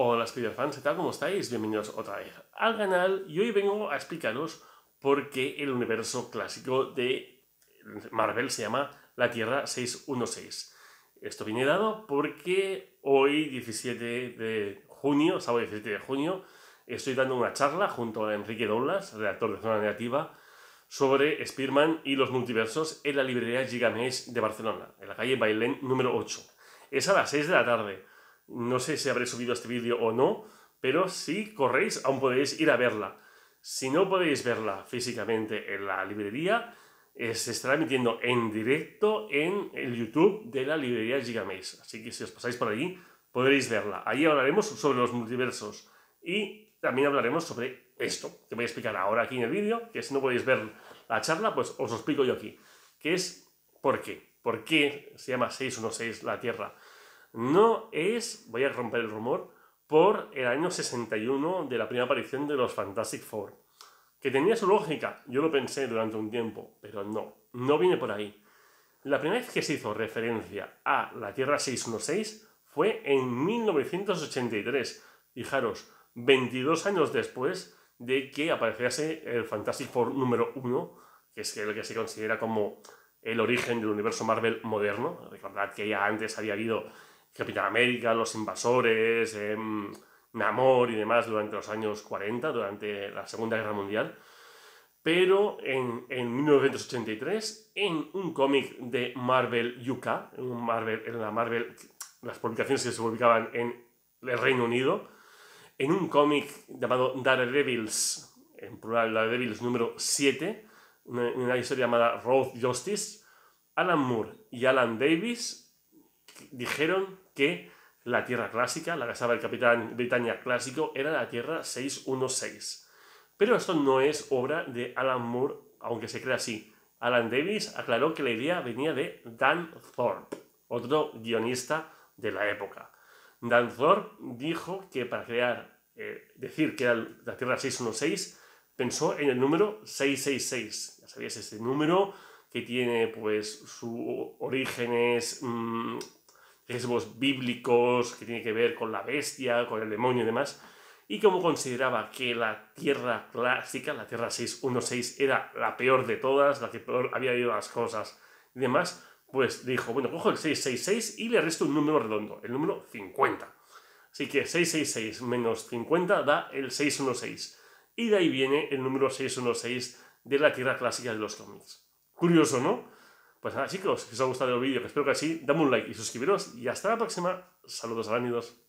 Hola Spider-Fans, tal? ¿Cómo estáis? Bienvenidos otra vez al canal y hoy vengo a explicaros por qué el universo clásico de Marvel se llama la Tierra 616. Esto viene dado porque hoy, 17 de junio, sábado 17 de junio, estoy dando una charla junto a Enrique Douglas, redactor de Zona Negativa, sobre Spearman y los multiversos en la librería Gigamesh de Barcelona, en la calle Bailén número 8. Es a las 6 de la tarde. No sé si habré subido este vídeo o no, pero si corréis aún podéis ir a verla. Si no podéis verla físicamente en la librería, eh, se estará emitiendo en directo en el YouTube de la librería Gigamaze. Así que si os pasáis por allí, podréis verla. Allí hablaremos sobre los multiversos y también hablaremos sobre esto, que voy a explicar ahora aquí en el vídeo, que si no podéis ver la charla, pues os lo explico yo aquí, que es por qué. ¿Por qué se llama 616 la Tierra? no es, voy a romper el rumor, por el año 61 de la primera aparición de los Fantastic Four. Que tenía su lógica, yo lo pensé durante un tiempo, pero no, no viene por ahí. La primera vez que se hizo referencia a la Tierra 616 fue en 1983. Fijaros, 22 años después de que apareciese el Fantastic Four número 1, que es el que se considera como el origen del universo Marvel moderno. Recordad que ya antes había habido Capitán América, Los Invasores, em, Namor y demás durante los años 40, durante la Segunda Guerra Mundial. Pero en, 1983, en un cómic de Marvel UK, en, Marvel, Marvel, las publicaciones que se publicaban en el Reino Unido, en un cómic llamado Daredevils, en plural Daredevils número 7, una, una historia llamada Road Justice, Alan Moore y Alan Davis dijeron que la Tierra clásica, la que estaba el Capitán Britannia clásico, era la Tierra 616. Pero esto no es obra de Alan Moore, aunque se crea así. Alan Davis aclaró que la idea venía de Dan Thorpe, otro guionista de la época. Dan Thorpe dijo que para crear, eh, decir que era la Tierra 616, pensó en el número 666. Ya sabías, ese número que tiene pues sus orígenes mm, sesgos bíblicos que tiene que ver con la bestia, con el demonio y demás, y como consideraba que la Tierra clásica, la Tierra 616, era la peor de todas, la que peor había ido las cosas y demás, pues dijo, bueno, cojo el 666 y le resto un número redondo, el número 50. Así que 666 menos 50 da el 616. Y de ahí viene el número 616 de la Tierra clásica de los cómics. Curioso, ¿no? Pues nada, chicos, si os ha gustado el vídeo, que espero que así, dame un like y suscribiros. Y hasta la próxima. Saludos granidos.